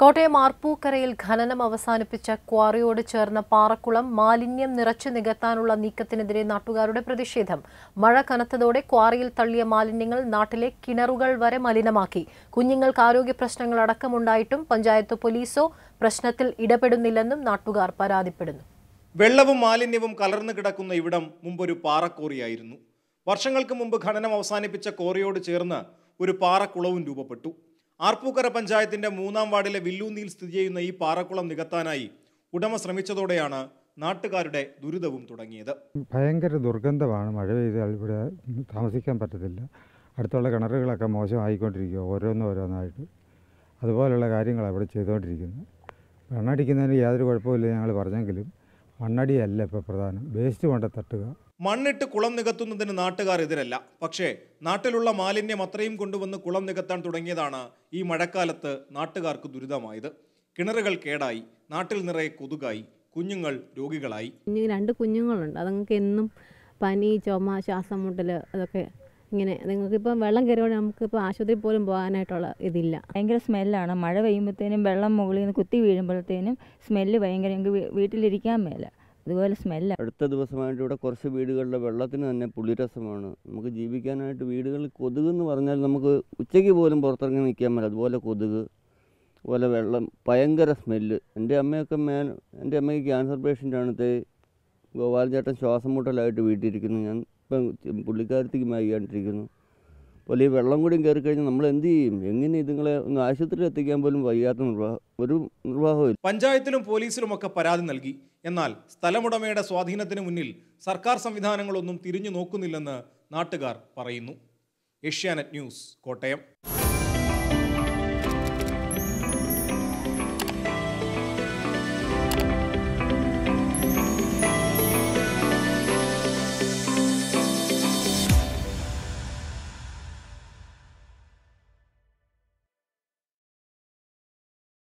കോട്ടയം ആർപ്പൂക്കരയിൽ ഖനനം അവസാനിപ്പിച്ച ക്വാറിയോട് ചേർന്ന പാറക്കുളം മാലിന്യം നിറച്ചു നികത്താനുള്ള നീക്കത്തിനെതിരെ നാട്ടുകാരുടെ പ്രതിഷേധം മഴ കനത്തതോടെ ക്വാറിയിൽ തള്ളിയ മാലിന്യങ്ങൾ നാട്ടിലെ കിണറുകൾ വരെ മലിനമാക്കി കുഞ്ഞുങ്ങൾക്ക് ആരോഗ്യ പ്രശ്നങ്ങൾ അടക്കമുണ്ടായിട്ടും പഞ്ചായത്ത് പോലീസോ പ്രശ്നത്തിൽ ഇടപെടുന്നില്ലെന്നും നാട്ടുകാർ പരാതിപ്പെടുന്നു വെള്ളവും മാലിന്യവും കലർന്നു കിടക്കുന്ന ഇവിടം മുമ്പൊരു പാറക്കോറിയായിരുന്നു വർഷങ്ങൾക്ക് മുമ്പ് ഖനനം അവസാനിപ്പിച്ച കോറിയോട് ചേർന്ന് ഒരു പാറക്കുളവും രൂപപ്പെട്ടു ആർപ്പൂക്കര പഞ്ചായത്തിന്റെ മൂന്നാം വാർഡിലെ വില്ലൂന്നിയിൽ സ്ഥിതി ചെയ്യുന്ന ഈ പാറക്കുളം നികത്താനായി ഉടമ ശ്രമിച്ചതോടെയാണ് നാട്ടുകാരുടെ ദുരിതവും തുടങ്ങിയത് ഭയങ്കര ദുർഗന്ധമാണ് മഴ പെയ്താൽ ഇവിടെ താമസിക്കാൻ പറ്റത്തില്ല അടുത്തുള്ള കിണറുകളൊക്കെ മോശമായിക്കൊണ്ടിരിക്കുക ഓരോന്നും ഓരോന്നായിട്ട് കാര്യങ്ങൾ അവിടെ ചെയ്തുകൊണ്ടിരിക്കുന്നു ചെയ്തുകൊണ്ടിരിക്കുന്നത് വെണ്ണടിക്കുന്നതിന് യാതൊരു കുഴപ്പമില്ല ഞങ്ങൾ പറഞ്ഞെങ്കിലും മണ്ണടിയല്ല ഇപ്പൊ പ്രധാനം വേസ്റ്റ് കൊണ്ട് തട്ടുക മണ്ണിട്ട് കുളം നികത്തുന്നതിന് നാട്ടുകാർ എതിരല്ല പക്ഷേ നാട്ടിലുള്ള മാലിന്യം അത്രയും കൊണ്ടുവന്ന് കുളം നികത്താൻ തുടങ്ങിയതാണ് ഈ മഴക്കാലത്ത് നാട്ടുകാർക്ക് ദുരിതമായത് കിണറുകൾ കേടായി നാട്ടിൽ നിറയെ കൊതുകായി കുഞ്ഞുങ്ങൾ രോഗികളായി രണ്ട് കുഞ്ഞുങ്ങളുണ്ട് അതങ്ങൾക്ക് എന്നും പനി ചുമ ശ്വാസം മുട്ടല് അതൊക്കെ ഇങ്ങനെ നിങ്ങൾക്കിപ്പോൾ വെള്ളം നമുക്ക് നമുക്കിപ്പോൾ ആശുപത്രിയിൽ പോലും പോകാനായിട്ടുള്ള ഇതില്ല ഭയങ്കര സ്മെല്ലാണ് മഴ പെയ്യുമ്പോഴത്തേനും വെള്ളം മുകളിൽ നിന്ന് കുത്തി വീഴുമ്പോഴത്തേനും സ്മെല്ല് ഭയങ്കര ഞങ്ങൾക്ക് വീട്ടിലിരിക്കാൻ മേല അതുപോലെ സ്മെല്ല അടുത്ത ദിവസമായിട്ട് ഇവിടെ കുറച്ച് വീടുകളിലെ വെള്ളത്തിന് തന്നെ പുളിരസമാണ് നമുക്ക് ജീവിക്കാനായിട്ട് വീടുകളിൽ കൊതുക് എന്ന് പറഞ്ഞാൽ നമുക്ക് ഉച്ചയ്ക്ക് പോലും പുറത്തിറങ്ങി നിൽക്കാൻ മേല അതുപോലെ കൊതുക് അതുപോലെ വെള്ളം ഭയങ്കര സ്മെല്ല് എൻ്റെ അമ്മയൊക്കെ മേൽ എൻ്റെ അമ്മയ്ക്ക് ക്യാൻസർ പേഷ്യൻ്റാണ് തേ ഗോപാലചേട്ടൻ ശ്വാസം മുട്ടലായിട്ട് വീട്ടിലിരിക്കുന്നു ഞാൻ ഇപ്പം പുള്ളിക്കാരത്തേക്ക് മായിക്കാണ്ടിരിക്കുന്നു വലിയ വെള്ളം കൂടിയും കയറി കഴിഞ്ഞാൽ നമ്മൾ എന്ത് ചെയ്യും എങ്ങനെ ഇതുങ്ങളെ ഒന്ന് ആശുപത്രിയിൽ എത്തിക്കാൻ പോലും വയ്യാത്ത ഒരു നിർവാഹമില്ല പഞ്ചായത്തിലും ഒക്കെ പരാതി നൽകി എന്നാൽ സ്ഥലമുടമയുടെ സ്വാധീനത്തിന് മുന്നിൽ സർക്കാർ സംവിധാനങ്ങളൊന്നും തിരിഞ്ഞു നോക്കുന്നില്ലെന്ന് നാട്ടുകാർ പറയുന്നു ഏഷ്യാനെറ്റ് ന്യൂസ് കോട്ടയം